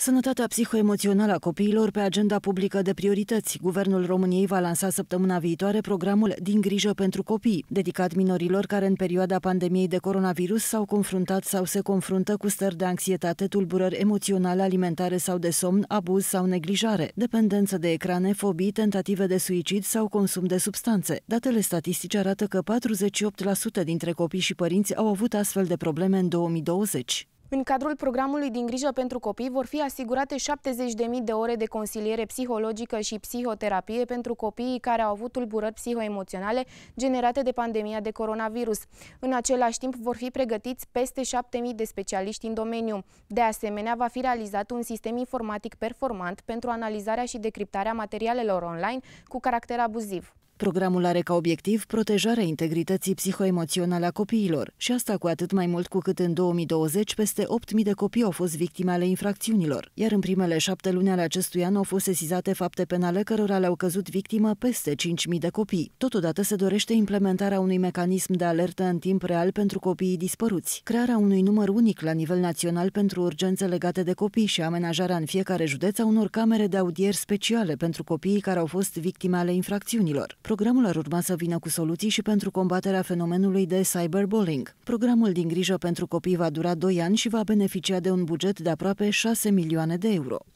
Sănătatea psihoemoțională a copiilor pe agenda publică de priorități. Guvernul României va lansa săptămâna viitoare programul Din grijă pentru copii, dedicat minorilor care în perioada pandemiei de coronavirus s-au confruntat sau se confruntă cu stări de anxietate, tulburări emoționale, alimentare sau de somn, abuz sau neglijare, dependență de ecrane, fobii, tentative de suicid sau consum de substanțe. Datele statistice arată că 48% dintre copii și părinți au avut astfel de probleme în 2020. În cadrul programului din grijă pentru copii vor fi asigurate 70.000 de ore de consiliere psihologică și psihoterapie pentru copiii care au avut tulburări psihoemoționale generate de pandemia de coronavirus. În același timp vor fi pregătiți peste 7.000 de specialiști în domeniu. De asemenea, va fi realizat un sistem informatic performant pentru analizarea și decriptarea materialelor online cu caracter abuziv. Programul are ca obiectiv protejarea integrității psihoemoționale a copiilor și asta cu atât mai mult cu cât în 2020 peste 8.000 de copii au fost victime ale infracțiunilor, iar în primele șapte luni ale acestui an au fost sesizate fapte penale cărora le-au căzut victimă peste 5.000 de copii. Totodată se dorește implementarea unui mecanism de alertă în timp real pentru copiii dispăruți, crearea unui număr unic la nivel național pentru urgențe legate de copii și amenajarea în fiecare județ a unor camere de audieri speciale pentru copiii care au fost victime ale infracțiunilor. Programul ar urma să vină cu soluții și pentru combaterea fenomenului de cyberbullying. Programul din grijă pentru copii va dura 2 ani și va beneficia de un buget de aproape 6 milioane de euro.